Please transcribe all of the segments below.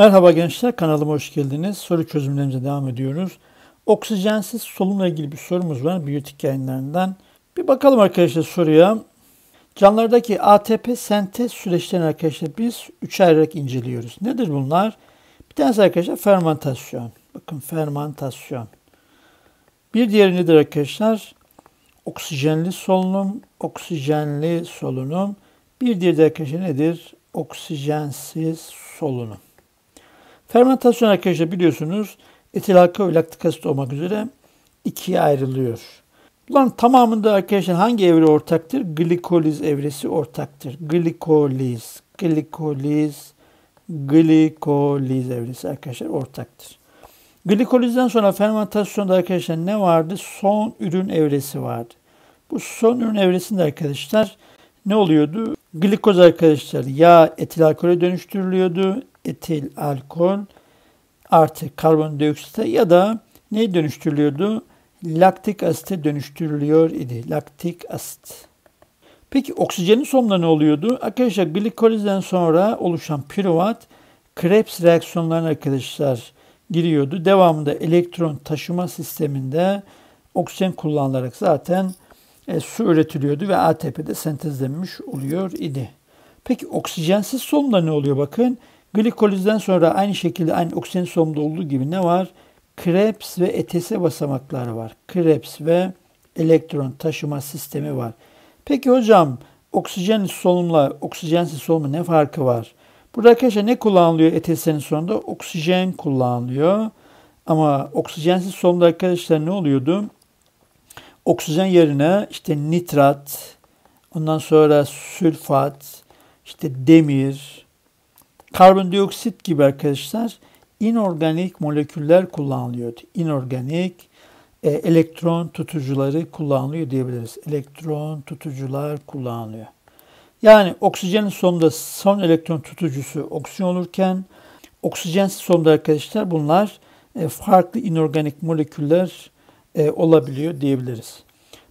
Merhaba gençler, kanalıma hoş geldiniz. Soru çözümlerimize devam ediyoruz. Oksijensiz solunumla ilgili bir sorumuz var biyotik yayınlarından. Bir bakalım arkadaşlar soruya. Canlardaki ATP sentez süreçlerini arkadaşlar biz üç ayırarak inceliyoruz. Nedir bunlar? Bir tanesi arkadaşlar fermentasyon. Bakın fermentasyon. Bir diğeri nedir arkadaşlar? Oksijenli solunum, oksijenli solunum. Bir diğeri de arkadaşlar nedir? Oksijensiz solunum. Fermentasyon arkadaşlar biliyorsunuz etil alkol ve laktik asit olmak üzere ikiye ayrılıyor. Bunların tamamında arkadaşlar hangi evre ortaktır? Glikoliz evresi ortaktır. Glikoliz, glikoliz, glikoliz evresi arkadaşlar ortaktır. Glikolizden sonra fermentasyonda arkadaşlar ne vardı? Son ürün evresi vardı. Bu son ürün evresinde arkadaşlar ne oluyordu? Glikoz arkadaşlar yağ etil alkole dönüştürülüyordu etil alkol artı karbondioksite ya da ne dönüştürülüyordu? Laktik asite dönüştürülüyor idi. Laktik asit. Peki oksijenin sonunda ne oluyordu? Arkadaşlar glikolizden sonra oluşan piruvat Krebs reaksiyonlarına arkadaşlar giriyordu. Devamında elektron taşıma sisteminde oksijen kullanılarak zaten e, su üretiliyordu ve ATP'de sentezlenmiş oluyor idi. Peki oksijensiz solunumda ne oluyor bakın? Glikolizden sonra aynı şekilde aynı oksijen solumda olduğu gibi ne var? Krebs ve ETS basamakları var. Krebs ve elektron taşıma sistemi var. Peki hocam oksijen solumla oksijensiz solumu ne farkı var? Burada arkadaşlar ne kullanılıyor ETS'nin sonunda? Oksijen kullanılıyor. Ama oksijensiz solumda arkadaşlar ne oluyordu? Oksijen yerine işte nitrat, ondan sonra sülfat, işte demir, karbondioksit gibi arkadaşlar inorganik moleküller kullanılıyor. İnorganik e, elektron tutucuları kullanılıyor diyebiliriz. Elektron tutucular kullanılıyor. Yani oksijenin sonunda son elektron tutucusu oksijen olurken oksijensiz sonunda arkadaşlar bunlar e, farklı inorganik moleküller e, olabiliyor diyebiliriz.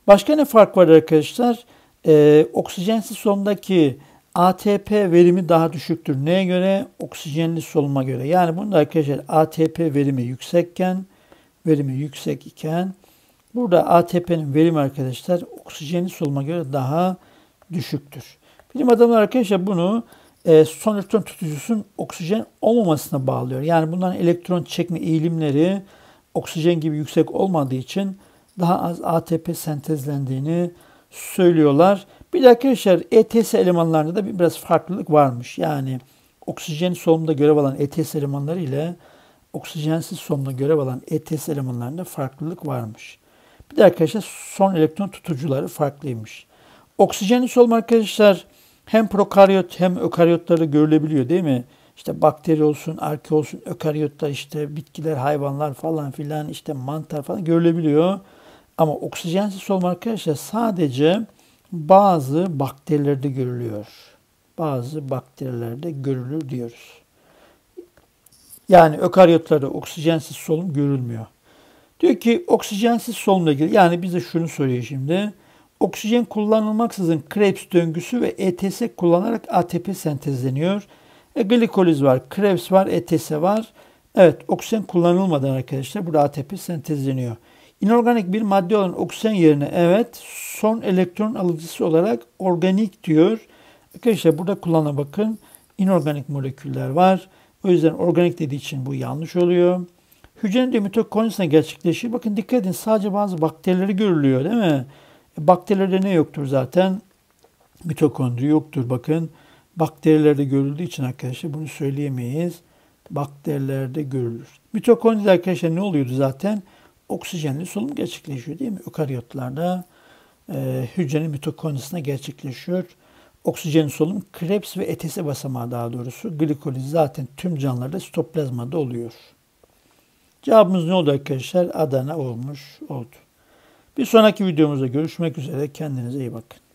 Başka ne fark var arkadaşlar? E, oksijen sondaki ATP verimi daha düşüktür. Neye göre? Oksijenli soluma göre. Yani bunda arkadaşlar ATP verimi yüksekken, verimi yüksek iken burada ATP'nin verimi arkadaşlar oksijenli soluma göre daha düşüktür. Bilim adamları arkadaşlar bunu e, son elektron tutucusun oksijen olmamasına bağlıyor. Yani bunların elektron çekme eğilimleri oksijen gibi yüksek olmadığı için daha az ATP sentezlendiğini söylüyorlar. Bir de arkadaşlar ETS elemanlarında da biraz farklılık varmış. Yani oksijen solunumda görev alan ETS elemanları ile oksijensiz solunumda görev alan ETS elemanlarında farklılık varmış. Bir de arkadaşlar son elektron tutucuları farklıymış. Oksijenli solunum arkadaşlar hem prokaryot hem ökaryotları görülebiliyor değil mi? İşte bakteri olsun, arke olsun, ökaryotlar işte bitkiler, hayvanlar falan filan işte mantar falan görülebiliyor. Ama oksijensiz solunum arkadaşlar sadece bazı bakterilerde görülüyor. Bazı bakterilerde görülür diyoruz. Yani ökaryotlarda oksijensiz solunum görülmüyor. Diyor ki oksijensiz solunumla ilgili yani bize şunu söylüyor şimdi. Oksijen kullanılmaksızın Krebs döngüsü ve ETS kullanarak ATP sentezleniyor. E, glikoliz var, Krebs var, ETS var. Evet oksijen kullanılmadan arkadaşlar burada ATP sentezleniyor. İnorganik bir madde olan oksijen yerine evet son elektron alıcısı olarak organik diyor. Arkadaşlar burada kullanılan bakın inorganik moleküller var. O yüzden organik dediği için bu yanlış oluyor. Hücrenin de mitokondrisinde gerçekleşir. Bakın dikkat edin sadece bazı bakterileri görülüyor değil mi? E, bakterilerde ne yoktur zaten? Mitokondri yoktur bakın. Bakterilerde görüldüğü için arkadaşlar bunu söyleyemeyiz. Bakterilerde görülür. Mitokondri arkadaşlar ne oluyordu zaten? Zaten oksijenli solunum gerçekleşiyor değil mi? Ökaryotlarda e, hücrenin mitokondrisine gerçekleşiyor. Oksijen solunum Krebs ve ETS basamağı daha doğrusu. Glikoliz zaten tüm canlılarda sitoplazmada oluyor. Cevabımız ne oldu arkadaşlar? Adana olmuş oldu. Bir sonraki videomuzda görüşmek üzere. Kendinize iyi bakın.